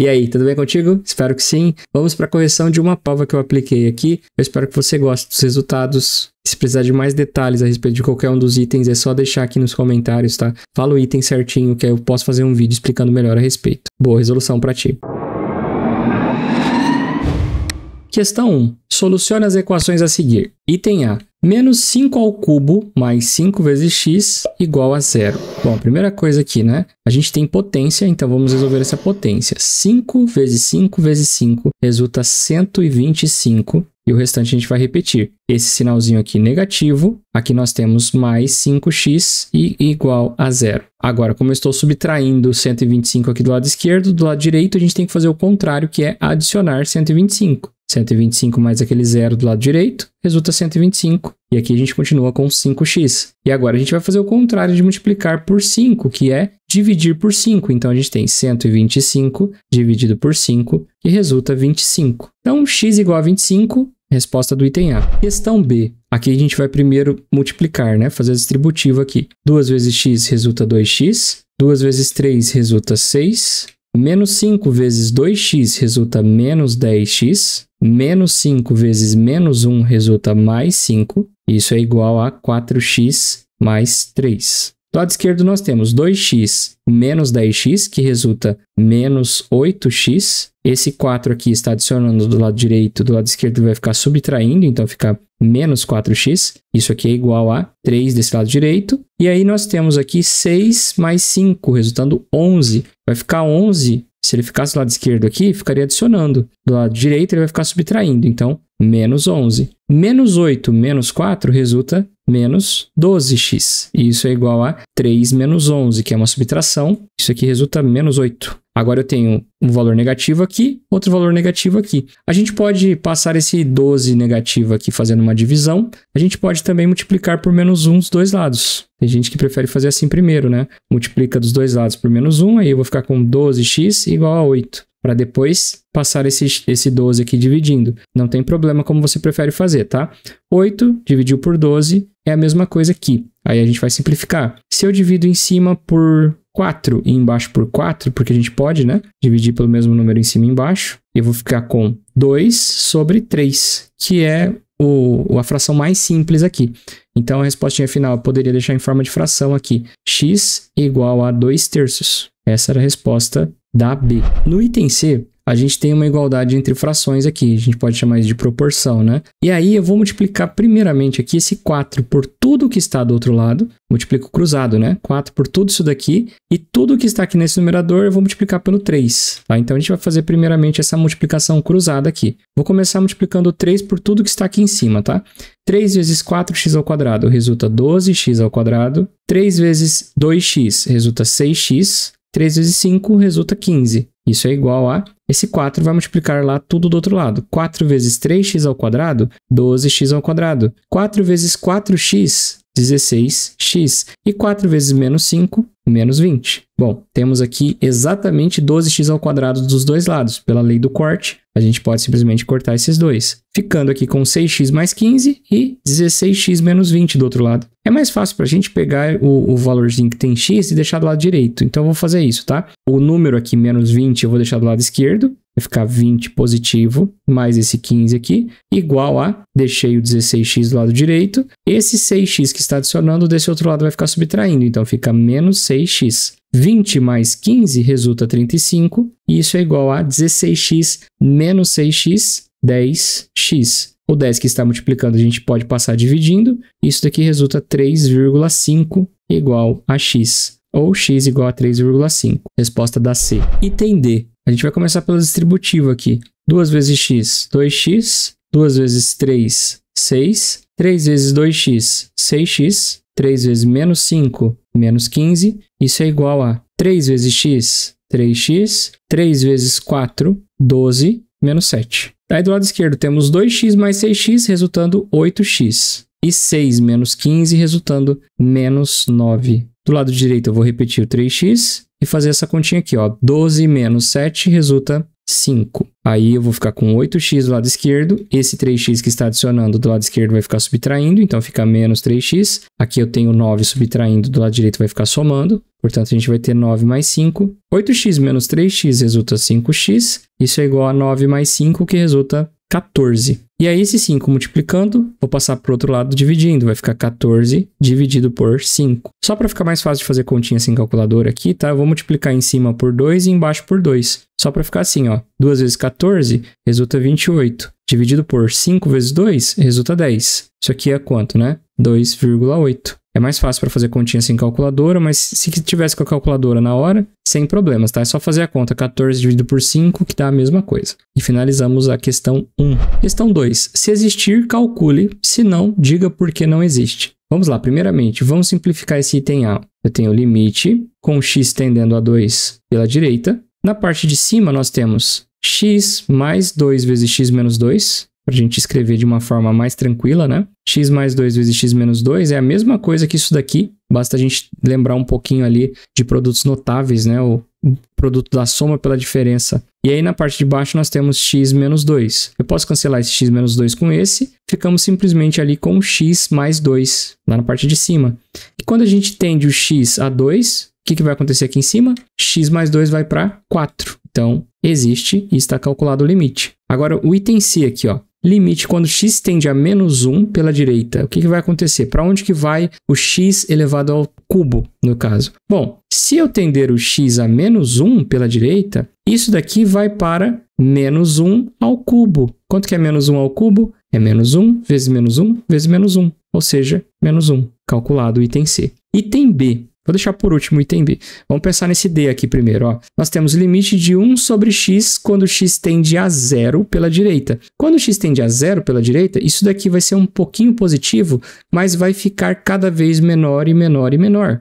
E aí, tudo bem contigo? Espero que sim. Vamos para a correção de uma prova que eu apliquei aqui. Eu espero que você goste dos resultados. Se precisar de mais detalhes a respeito de qualquer um dos itens, é só deixar aqui nos comentários, tá? Fala o item certinho que eu posso fazer um vídeo explicando melhor a respeito. Boa resolução para ti. Questão 1. Solucione as equações a seguir. Item A. Menos 5 ao cubo mais 5 vezes x igual a zero. Bom, primeira coisa aqui, né? A gente tem potência, então vamos resolver essa potência. 5 vezes 5 vezes 5 resulta 125 e o restante a gente vai repetir. Esse sinalzinho aqui negativo, aqui nós temos mais 5x e igual a zero. Agora, como eu estou subtraindo 125 aqui do lado esquerdo, do lado direito a gente tem que fazer o contrário, que é adicionar 125. 125 mais aquele zero do lado direito, resulta 125. E aqui a gente continua com 5x. E agora a gente vai fazer o contrário de multiplicar por 5, que é dividir por 5. Então a gente tem 125 dividido por 5, que resulta 25. Então x igual a 25, resposta do item A. Questão B. Aqui a gente vai primeiro multiplicar, né? Fazer a distributiva aqui. 2 vezes x resulta 2x, 2 vezes 3 resulta 6, Menos 5 vezes 2x resulta menos 10x. Menos 5 vezes menos 1 resulta mais 5. Isso é igual a 4x mais 3. Do lado esquerdo nós temos 2x menos 10x, que resulta menos 8x. Esse 4 aqui está adicionando do lado direito, do lado esquerdo vai ficar subtraindo, então fica menos 4x. Isso aqui é igual a 3 desse lado direito. E aí nós temos aqui 6 mais 5, resultando 11. Vai ficar 11 se ele ficasse do lado esquerdo aqui, ficaria adicionando. Do lado direito, ele vai ficar subtraindo. Então, menos 11. Menos 8 menos 4 resulta menos 12x. E isso é igual a 3 menos 11, que é uma subtração. Isso aqui resulta menos 8. Agora eu tenho um valor negativo aqui, outro valor negativo aqui. A gente pode passar esse 12 negativo aqui fazendo uma divisão. A gente pode também multiplicar por menos 1 dos dois lados. Tem gente que prefere fazer assim primeiro, né? Multiplica dos dois lados por menos 1, aí eu vou ficar com 12x igual a 8 para depois passar esse, esse 12 aqui dividindo. Não tem problema como você prefere fazer, tá? 8 dividiu por 12 é a mesma coisa aqui. Aí a gente vai simplificar. Se eu divido em cima por 4 e embaixo por 4, porque a gente pode, né? Dividir pelo mesmo número em cima e embaixo. Eu vou ficar com 2 sobre 3, que é o, a fração mais simples aqui. Então, a resposta final eu poderia deixar em forma de fração aqui. x igual a 2 terços. Essa era a resposta da B. No item C, a gente tem uma igualdade entre frações aqui, a gente pode chamar isso de proporção, né? E aí eu vou multiplicar primeiramente aqui esse 4 por tudo que está do outro lado, multiplico cruzado, né? 4 por tudo isso daqui, e tudo que está aqui nesse numerador eu vou multiplicar pelo 3, tá? Então a gente vai fazer primeiramente essa multiplicação cruzada aqui. Vou começar multiplicando 3 por tudo que está aqui em cima, tá? 3 vezes 4x ao quadrado resulta 12x ao quadrado, 3 vezes 2x resulta 6x, 3 vezes 5 resulta 15. Isso é igual a esse 4 vai multiplicar lá tudo do outro lado. 4 vezes 3x ao quadrado, 12x ao quadrado. 4 vezes 4x, 16x. E 4 vezes menos 5, menos 20. Bom, temos aqui exatamente 12x ao quadrado dos dois lados, pela lei do corte a gente pode simplesmente cortar esses dois, ficando aqui com 6x mais 15 e 16x menos 20 do outro lado. É mais fácil para a gente pegar o, o, valorzinho que tem x e deixar do lado direito, então eu vou fazer isso, tá? O número aqui, menos 20, eu vou deixar do lado esquerdo, vai ficar 20 positivo, mais esse 15 aqui, igual a, deixei o 16x do lado direito, esse 6x que está adicionando, desse outro lado vai ficar subtraindo, então fica menos 6x. 20 mais 15 resulta 35, e isso é igual a 16x menos 6x, 10x. O 10 que está multiplicando a gente pode passar dividindo, isso daqui resulta 3,5 igual a x, ou x igual a 3,5. Resposta da C. Item D. A gente vai começar pela distributiva aqui. 2 vezes x, 2x. 2 vezes 3, 6. 3 vezes 2x, 6x. 3 vezes menos 5, menos 15. Isso é igual a 3 vezes x, 3x. 3 vezes 4, 12, menos 7. Aí do lado esquerdo temos 2x mais 6x, resultando 8x. E 6 menos 15, resultando menos 9. Do lado direito eu vou repetir o 3x e fazer essa continha aqui. Ó. 12 menos 7 resulta 5. Aí eu vou ficar com 8x do lado esquerdo. Esse 3x que está adicionando do lado esquerdo vai ficar subtraindo, então fica menos 3x. Aqui eu tenho 9 subtraindo, do lado direito vai ficar somando. Portanto, a gente vai ter 9 mais 5. 8x menos 3x resulta 5x. Isso é igual a 9 mais 5, que resulta 14. E aí, esse 5 multiplicando, vou passar para o outro lado dividindo. Vai ficar 14 dividido por 5. Só para ficar mais fácil de fazer continha sem calculadora aqui, tá? Eu vou multiplicar em cima por 2 e embaixo por 2. Só para ficar assim, ó. 2 vezes 14 resulta 28. Dividido por 5 vezes 2 resulta 10. Isso aqui é quanto, né? 2,8. É mais fácil para fazer continha sem calculadora, mas se tivesse com a calculadora na hora, sem problemas, tá? É só fazer a conta 14 dividido por 5, que dá a mesma coisa. E finalizamos a questão 1. Questão 2. Se existir, calcule. Se não, diga por que não existe. Vamos lá, primeiramente, vamos simplificar esse item A. Eu tenho limite com x tendendo a 2 pela direita. Na parte de cima, nós temos x mais 2 vezes x menos 2, para a gente escrever de uma forma mais tranquila, né? x mais 2 vezes x menos 2 é a mesma coisa que isso daqui, basta a gente lembrar um pouquinho ali de produtos notáveis, né? O produto da soma pela diferença. E aí na parte de baixo nós temos x menos 2. Eu posso cancelar esse x menos 2 com esse, ficamos simplesmente ali com x mais 2, lá na parte de cima. E quando a gente tende o x a 2, o que, que vai acontecer aqui em cima? x mais 2 vai para 4. Então, existe e está calculado o limite. Agora, o item C aqui, ó limite quando x tende a menos 1 pela direita. O que, que vai acontecer? Para onde que vai o x elevado ao cubo, no caso? Bom, se eu tender o x a menos 1 pela direita, isso daqui vai para menos 1 ao cubo. Quanto que é menos 1 ao cubo? É menos 1 vezes menos 1 vezes menos 1, ou seja, menos 1, calculado o item C. Item B. Vou deixar por último o item B. Vamos pensar nesse D aqui primeiro. Ó. Nós temos limite de 1 sobre x quando x tende a zero pela direita. Quando x tende a zero pela direita, isso daqui vai ser um pouquinho positivo, mas vai ficar cada vez menor e menor e menor.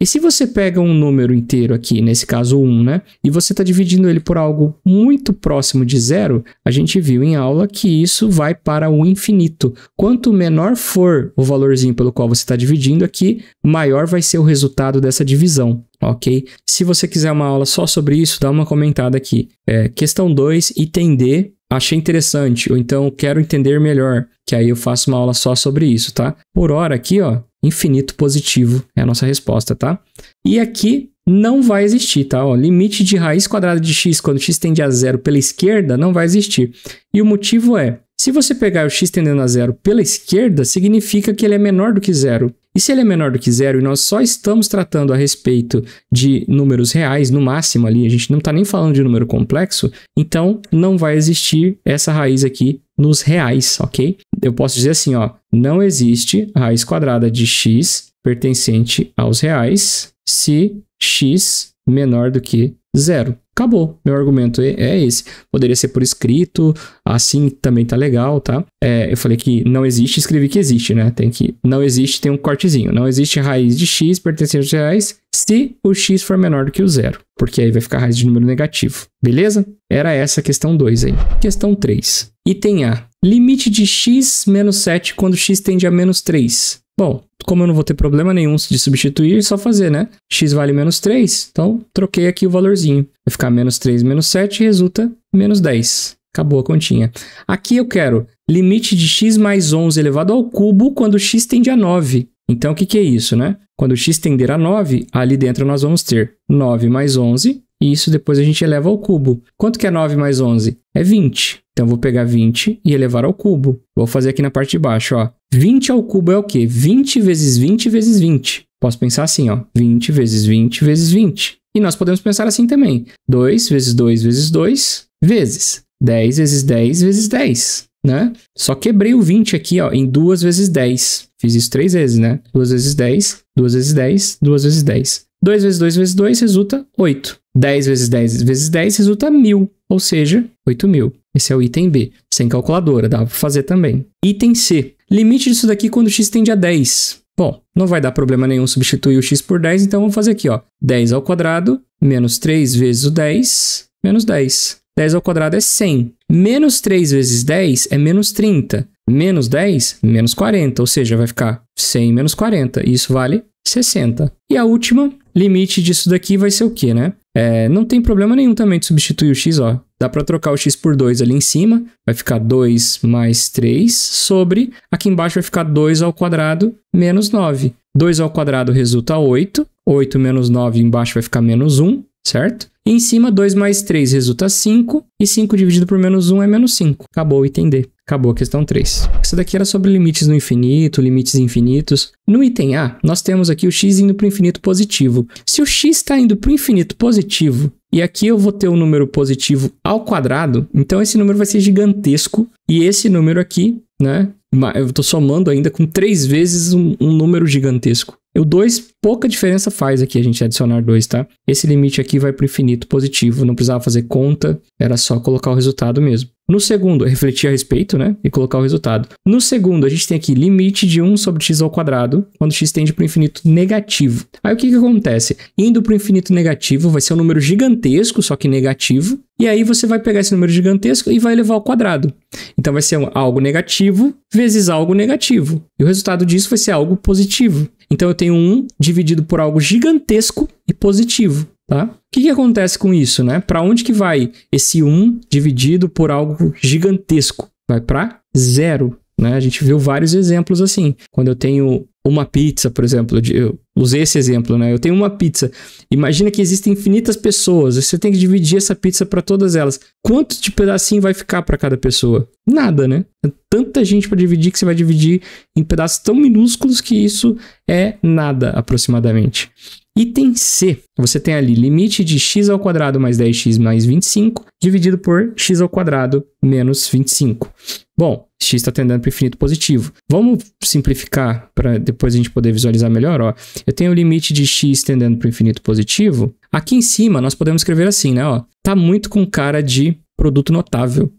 E se você pega um número inteiro aqui, nesse caso 1, um, né? E você está dividindo ele por algo muito próximo de zero, a gente viu em aula que isso vai para o infinito. Quanto menor for o valorzinho pelo qual você está dividindo aqui, maior vai ser o resultado dessa divisão ok? Se você quiser uma aula só sobre isso, dá uma comentada aqui. É, questão 2, item D, achei interessante, ou então quero entender melhor, que aí eu faço uma aula só sobre isso, tá? Por hora aqui, ó, infinito positivo é a nossa resposta, tá? E aqui não vai existir, tá? Ó, limite de raiz quadrada de x quando x tende a zero pela esquerda não vai existir. E o motivo é, se você pegar o x tendendo a zero pela esquerda, significa que ele é menor do que zero. E se ele é menor do que zero e nós só estamos tratando a respeito de números reais, no máximo ali, a gente não está nem falando de número complexo, então não vai existir essa raiz aqui nos reais, ok? Eu posso dizer assim, ó, não existe raiz quadrada de x pertencente aos reais se x menor do que zero. Acabou. Meu argumento é, é esse. Poderia ser por escrito, assim também tá legal, tá? É, eu falei que não existe, escrevi que existe, né? Tem que. Não existe, tem um cortezinho. Não existe raiz de x pertencente a reais se o x for menor do que o zero. Porque aí vai ficar raiz de número negativo. Beleza? Era essa a questão 2 aí. Questão 3. Item A. Limite de x menos 7 quando x tende a menos 3. Bom, como eu não vou ter problema nenhum de substituir, é só fazer, né? x vale menos 3, então troquei aqui o valorzinho. Vai ficar menos 3 menos 7 e resulta menos 10. Acabou a continha. Aqui eu quero limite de x mais 11 elevado ao cubo quando x tende a 9. Então, o que, que é isso, né? Quando x tender a 9, ali dentro nós vamos ter 9 mais 11, e isso depois a gente eleva ao cubo. Quanto que é 9 mais 11? É 20. Então eu vou pegar 20 e elevar ao cubo. Vou fazer aqui na parte de baixo, ó. 20 ao cubo é o quê? 20 vezes 20 vezes 20. Posso pensar assim, ó. 20 vezes 20 vezes 20. E nós podemos pensar assim também. 2 vezes 2 vezes 2 vezes 10 vezes 10 vezes 10, né? Só quebrei o 20 aqui, ó, em 2 vezes 10. Fiz isso 3 vezes, né? 2 vezes 10, 2 vezes 10, 2 vezes 10. 2 vezes 2 vezes 2 resulta 8. 10 vezes 10 vezes 10 resulta 1.000, ou seja, 8.000. Esse é o item B, sem calculadora, dá para fazer também. Item C, limite disso daqui quando x tende a 10. Bom, não vai dar problema nenhum substituir o x por 10, então vamos fazer aqui, ó, 10 ao quadrado, menos 3 vezes o 10, menos 10. 10 ao quadrado é 100. Menos 3 vezes 10 é menos 30. Menos 10, menos 40, ou seja, vai ficar 100 menos 40. Isso vale 60. E a última, limite disso daqui vai ser o quê, né? É, não tem problema nenhum também de substituir o x, ó. Dá para trocar o x por 2 ali em cima, vai ficar 2 mais 3 sobre, aqui embaixo vai ficar 2 ao quadrado menos 9. 2 ao quadrado resulta 8, 8 menos 9 embaixo vai ficar menos 1, certo? E em cima, 2 mais 3 resulta 5, e 5 dividido por menos 1 é menos 5. Acabou o item D. Acabou a questão 3. Essa daqui era sobre limites no infinito, limites infinitos. No item A, nós temos aqui o x indo para o infinito positivo. Se o x está indo para o infinito positivo, e aqui eu vou ter um número positivo ao quadrado, então esse número vai ser gigantesco, e esse número aqui, né, eu estou somando ainda com três vezes um, um número gigantesco. O 2, pouca diferença faz aqui a gente adicionar 2, tá? Esse limite aqui vai para o infinito positivo, não precisava fazer conta, era só colocar o resultado mesmo. No segundo, refletir a respeito, né? E colocar o resultado. No segundo, a gente tem aqui limite de 1 sobre x ao quadrado, quando x tende para o infinito negativo. Aí o que, que acontece? Indo para o infinito negativo, vai ser um número gigantesco, só que negativo. E aí você vai pegar esse número gigantesco e vai levar ao quadrado. Então vai ser algo negativo vezes algo negativo. E o resultado disso vai ser algo positivo. Então eu tenho 1 dividido por algo gigantesco e positivo. Tá? O que, que acontece com isso, né? Para onde que vai esse 1 dividido por algo gigantesco? Vai para zero, né? A gente viu vários exemplos assim. Quando eu tenho uma pizza, por exemplo, eu usei esse exemplo, né? Eu tenho uma pizza. Imagina que existem infinitas pessoas, você tem que dividir essa pizza para todas elas. Quanto de pedacinho vai ficar para cada pessoa? Nada, né? É tanta gente para dividir que você vai dividir em pedaços tão minúsculos que isso é nada aproximadamente. Item C, você tem ali limite de x ao quadrado mais 10x mais 25 dividido por x ao quadrado menos 25. Bom, x está tendendo para o infinito positivo. Vamos simplificar para depois a gente poder visualizar melhor. Ó, eu tenho o limite de x tendendo para o infinito positivo. Aqui em cima nós podemos escrever assim, né? Ó, tá muito com cara de produto notável.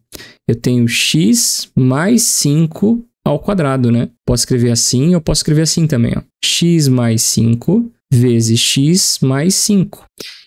Eu tenho x mais 5 ao quadrado, né? Posso escrever assim, eu posso escrever assim também, ó. x mais 5 vezes x mais 5.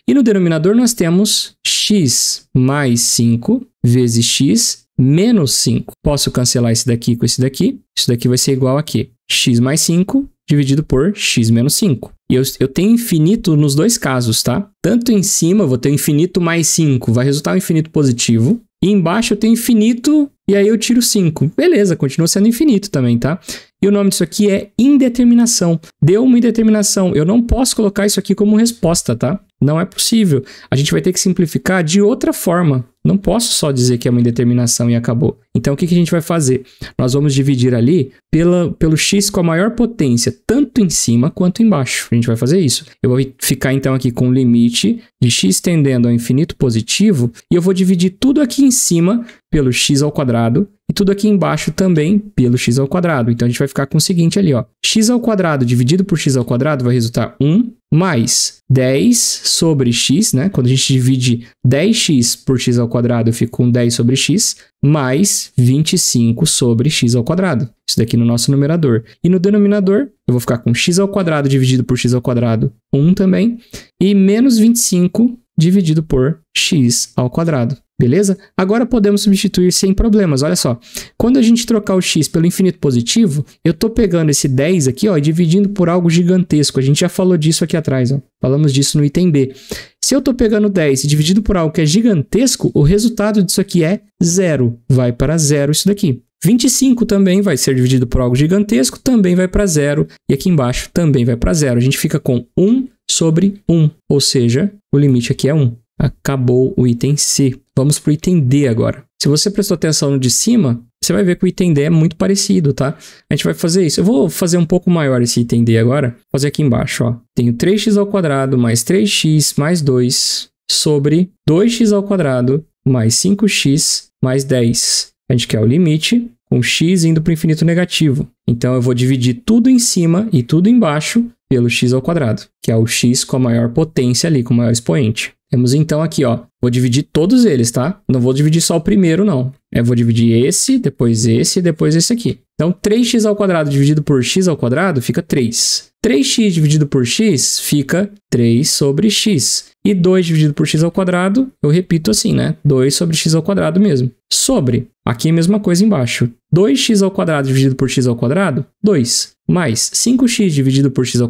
E no denominador nós temos x mais 5 vezes x menos 5. Posso cancelar esse daqui com esse daqui. Isso daqui vai ser igual a quê? x mais 5 dividido por x menos 5. E eu, eu tenho infinito nos dois casos, tá? Tanto em cima eu vou ter infinito mais 5, vai resultar um infinito positivo. E embaixo eu tenho infinito e aí eu tiro 5. Beleza, continua sendo infinito também, tá? E o nome disso aqui é indeterminação. Deu uma indeterminação. Eu não posso colocar isso aqui como resposta, tá? Não é possível. A gente vai ter que simplificar de outra forma. Não posso só dizer que é uma indeterminação e acabou. Então, o que, que a gente vai fazer? Nós vamos dividir ali pela, pelo x com a maior potência, tanto em cima quanto embaixo. A gente vai fazer isso. Eu vou ficar, então, aqui com o limite de x tendendo ao infinito positivo, e eu vou dividir tudo aqui em cima pelo x ao quadrado, e tudo aqui embaixo também pelo x ao quadrado. Então, a gente vai ficar com o seguinte ali, ó. x ao quadrado dividido por x ao quadrado vai resultar 1 mais 10 sobre x, né? Quando a gente divide 10x por x ao quadrado, eu fico com 10 sobre x, mais 25 sobre x ao quadrado. Isso daqui no nosso numerador. E no denominador, eu vou ficar com x ao quadrado dividido por x ao quadrado, 1 também, e menos 25 dividido por x ao quadrado beleza? Agora podemos substituir sem problemas, olha só. Quando a gente trocar o x pelo infinito positivo, eu estou pegando esse 10 aqui ó, e dividindo por algo gigantesco. A gente já falou disso aqui atrás, ó. falamos disso no item B. Se eu estou pegando 10 e dividido por algo que é gigantesco, o resultado disso aqui é zero. Vai para zero isso daqui. 25 também vai ser dividido por algo gigantesco, também vai para zero. E aqui embaixo também vai para zero. A gente fica com 1 sobre 1, ou seja, o limite aqui é 1 acabou o item C. Vamos para o item D agora. Se você prestou atenção no de cima, você vai ver que o item D é muito parecido, tá? A gente vai fazer isso. Eu vou fazer um pouco maior esse item D agora. Fazer aqui embaixo, ó. Tenho 3x ao quadrado mais 3x mais 2 sobre 2x ao quadrado mais 5x mais 10. A gente quer o limite com x indo para o infinito negativo. Então, eu vou dividir tudo em cima e tudo embaixo pelo x ao quadrado, que é o x com a maior potência ali, com o maior expoente. Temos então aqui, ó, vou dividir todos eles, tá? Não vou dividir só o primeiro, não. Eu é, vou dividir esse, depois esse e depois esse aqui. Então, 3x dividido por x fica 3. 3x dividido por x fica 3 sobre x. E 2 dividido por x eu repito assim, né? 2 sobre x mesmo. Sobre, aqui é a mesma coisa embaixo. 2x dividido por x 2. Mais 5x dividido por x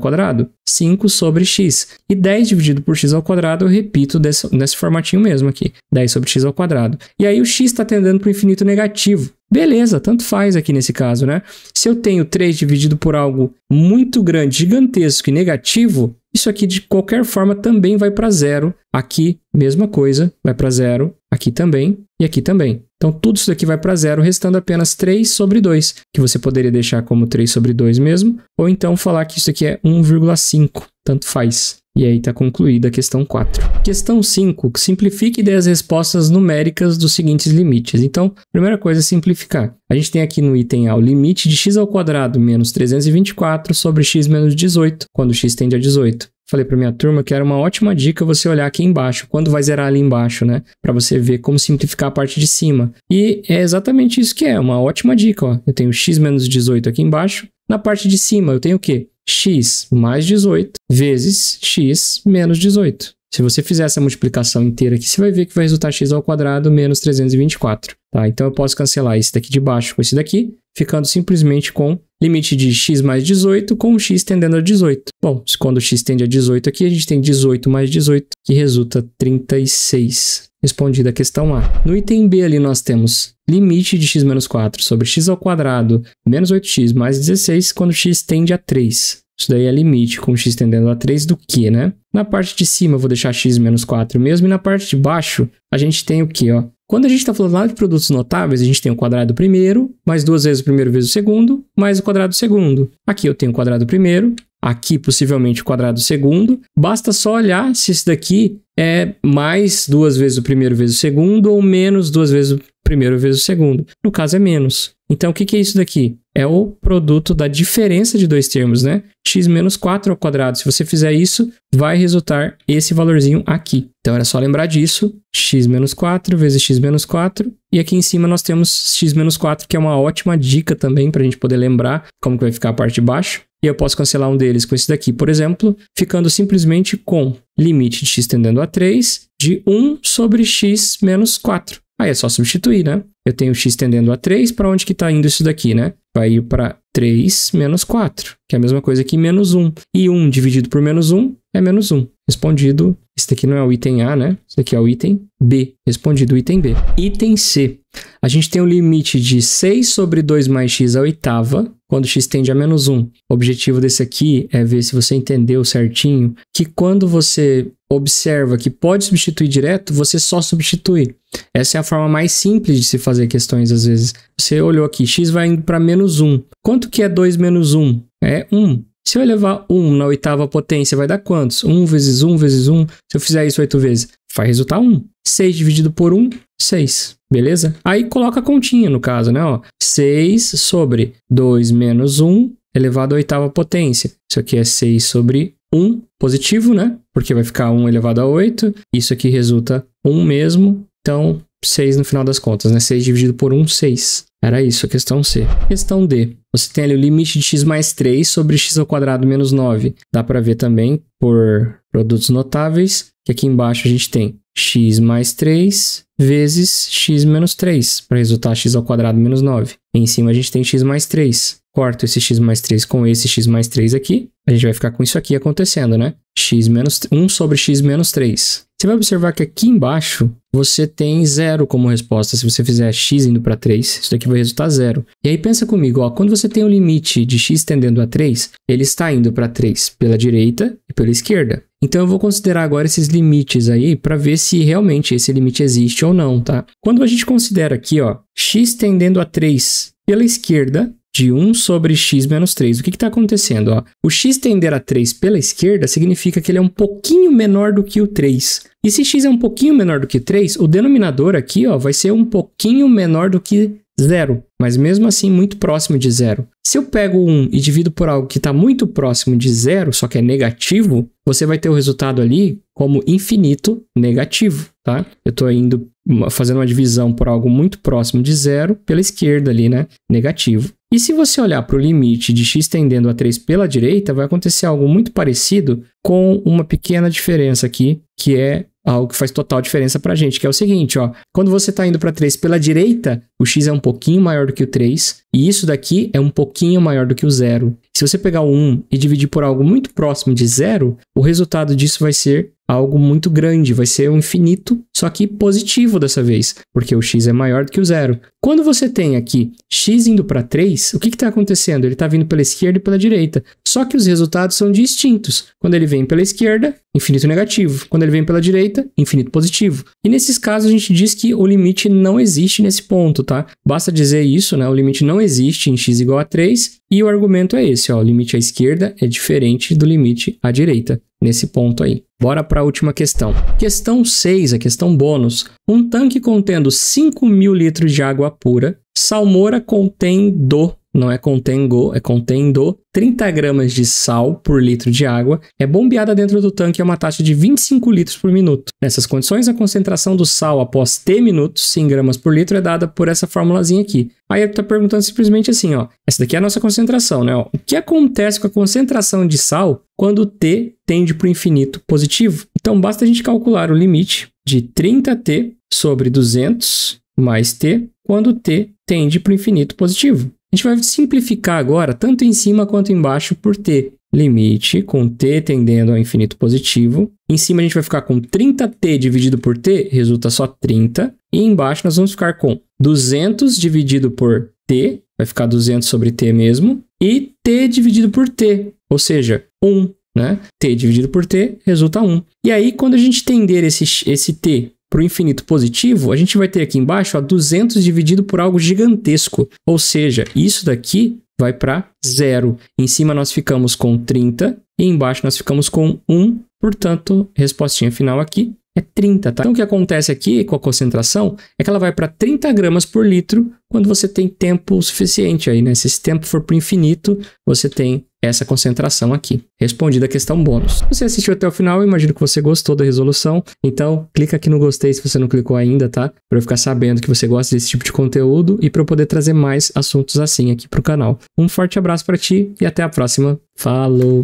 5 sobre x. E 10 dividido por x eu repito desse, nesse formatinho mesmo aqui, 10 sobre x ao quadrado. E aí o x está tendendo para o infinito negativo. Beleza, tanto faz aqui nesse caso, né? Se eu tenho 3 dividido por algo muito grande, gigantesco e negativo, isso aqui de qualquer forma também vai para zero. Aqui, mesma coisa, vai para zero. Aqui também e aqui também. Então, tudo isso aqui vai para zero, restando apenas 3 sobre 2, que você poderia deixar como 3 sobre 2 mesmo, ou então falar que isso aqui é 1,5, tanto faz. E aí está concluída a questão 4. Questão 5. Simplifique e dê as respostas numéricas dos seguintes limites. Então, primeira coisa é simplificar. A gente tem aqui no item A o limite de x ao quadrado menos 324 sobre x menos 18, quando x tende a 18. Falei para minha turma que era uma ótima dica você olhar aqui embaixo, quando vai zerar ali embaixo, né? Para você ver como simplificar a parte de cima. E é exatamente isso que é, uma ótima dica. Ó. Eu tenho x menos 18 aqui embaixo. Na parte de cima eu tenho o quê? x mais 18 vezes x menos 18. Se você fizer essa multiplicação inteira aqui, você vai ver que vai resultar x ao quadrado menos 324. Tá? Então, eu posso cancelar esse daqui de baixo com esse daqui, ficando simplesmente com limite de x mais 18 com x tendendo a 18. Bom, quando x tende a 18 aqui, a gente tem 18 mais 18, que resulta 36. Respondida a questão A. No item B ali nós temos limite de x menos 4 sobre x ao quadrado menos 8x mais 16 quando x tende a 3. Isso daí é limite com x tendendo a 3 do que, né? Na parte de cima eu vou deixar x menos 4 mesmo, e na parte de baixo a gente tem o que, ó? Quando a gente está falando lá de produtos notáveis, a gente tem o quadrado primeiro, mais duas vezes o primeiro vezes o segundo, mais o quadrado segundo. Aqui eu tenho o quadrado primeiro, aqui possivelmente o quadrado segundo. Basta só olhar se isso daqui é mais duas vezes o primeiro vezes o segundo ou menos duas vezes o primeiro vezes o segundo. No caso é menos. Então o que é isso daqui? É o produto da diferença de dois termos, né? x menos 4 ao quadrado. Se você fizer isso, vai resultar esse valorzinho aqui. Então era só lembrar disso, x menos 4 vezes x menos 4. E aqui em cima nós temos x menos 4, que é uma ótima dica também para a gente poder lembrar como que vai ficar a parte de baixo e eu posso cancelar um deles com esse daqui, por exemplo, ficando simplesmente com limite de x tendendo a 3 de 1 sobre x menos 4. Aí é só substituir, né? Eu tenho x tendendo a 3, para onde que está indo isso daqui, né? Vai ir para 3 menos 4, que é a mesma coisa que menos 1. E 1 dividido por menos 1 é menos 1. Respondido, esse daqui não é o item A, né? Esse daqui é o item B. Respondido o item B. Item C. A gente tem o limite de 6 sobre 2 mais x à oitava quando x tende a menos 1. O objetivo desse aqui é ver se você entendeu certinho que quando você observa que pode substituir direto, você só substitui. Essa é a forma mais simples de se fazer questões às vezes. Você olhou aqui, x vai indo para menos 1. Quanto que é 2 menos 1? É 1. Se eu elevar 1 na oitava potência, vai dar quantos? 1 vezes 1 vezes 1. Se eu fizer isso 8 vezes, vai resultar 1. 6 dividido por 1, 6 beleza? Aí coloca a continha, no caso, né? Ó, 6 sobre 2 menos 1 elevado à oitava potência. Isso aqui é 6 sobre 1 positivo, né? Porque vai ficar 1 elevado a 8. Isso aqui resulta 1 mesmo. Então, 6 no final das contas, né? 6 dividido por 1, 6. Era isso, a questão C. Questão D. Você tem ali o limite de x mais 3 sobre x ao quadrado menos 9. Dá para ver também por produtos notáveis que aqui embaixo a gente tem x mais 3 vezes x menos 3, para resultar x ao quadrado menos 9. em cima a gente tem x mais 3. Corto esse x mais 3 com esse x mais 3 aqui, a gente vai ficar com isso aqui acontecendo, né? x menos 1 sobre x menos 3. Você vai observar que aqui embaixo você tem zero como resposta. Se você fizer x indo para 3, isso daqui vai resultar zero. E aí pensa comigo, ó, quando você tem o um limite de x tendendo a 3, ele está indo para 3 pela direita e pela esquerda. Então eu vou considerar agora esses limites aí para ver se realmente esse limite existe ou não, tá? Quando a gente considera aqui, ó, x tendendo a 3 pela esquerda, de 1 sobre x menos 3. O que está acontecendo? Ó? O x tender a 3 pela esquerda significa que ele é um pouquinho menor do que o 3. E se x é um pouquinho menor do que 3, o denominador aqui ó, vai ser um pouquinho menor do que zero, mas mesmo assim muito próximo de zero. Se eu pego 1 um e divido por algo que está muito próximo de zero, só que é negativo, você vai ter o resultado ali como infinito negativo, tá? Eu estou indo fazendo uma divisão por algo muito próximo de zero pela esquerda ali, né? Negativo. E se você olhar para o limite de x tendendo a 3 pela direita, vai acontecer algo muito parecido com uma pequena diferença aqui, que é algo que faz total diferença para a gente, que é o seguinte, ó, quando você está indo para 3 pela direita, o x é um pouquinho maior do que o 3, e isso daqui é um pouquinho maior do que o zero. Se você pegar o 1 e dividir por algo muito próximo de zero, o resultado disso vai ser algo muito grande, vai ser um infinito, só que positivo dessa vez, porque o x é maior do que o zero. Quando você tem aqui x indo para 3, o que está acontecendo? Ele está vindo pela esquerda e pela direita, só que os resultados são distintos. Quando ele vem pela esquerda, infinito negativo. Quando ele vem pela direita, infinito positivo. E nesses casos a gente diz que o limite não existe nesse ponto, tá? Basta dizer isso, né? O limite não existe em x igual a 3 e o argumento é esse, ó, o limite à esquerda é diferente do limite à direita nesse ponto aí. Bora para a última questão. Questão 6, a questão bônus. Um tanque contendo 5 mil litros de água pura, salmoura contém do não é contendo, é contendo 30 gramas de sal por litro de água, é bombeada dentro do tanque a uma taxa de 25 litros por minuto. Nessas condições, a concentração do sal após T minutos, 100 gramas por litro, é dada por essa formulazinha aqui. Aí ele está perguntando simplesmente assim, ó, essa daqui é a nossa concentração, né? o que acontece com a concentração de sal quando T tende para o infinito positivo? Então, basta a gente calcular o limite de 30T sobre 200 mais T quando T tende para o infinito positivo. A gente vai simplificar agora, tanto em cima quanto embaixo, por T. Limite com T tendendo ao infinito positivo. Em cima a gente vai ficar com 30T dividido por T, resulta só 30. E embaixo nós vamos ficar com 200 dividido por T, vai ficar 200 sobre T mesmo. E T dividido por T, ou seja, 1. Né? T dividido por T resulta 1. E aí, quando a gente tender esse, esse T para o infinito positivo, a gente vai ter aqui embaixo ó, 200 dividido por algo gigantesco. Ou seja, isso daqui vai para zero. Em cima nós ficamos com 30 e embaixo nós ficamos com 1. Portanto, respostinha final aqui é 30, tá? Então, o que acontece aqui com a concentração é que ela vai para 30 gramas por litro quando você tem tempo suficiente aí, né? Se esse tempo for para o infinito, você tem essa concentração aqui. Respondida a questão bônus. você assistiu até o final, eu imagino que você gostou da resolução, então clica aqui no gostei se você não clicou ainda, tá? Para eu ficar sabendo que você gosta desse tipo de conteúdo e para eu poder trazer mais assuntos assim aqui para o canal. Um forte abraço para ti e até a próxima. Falou!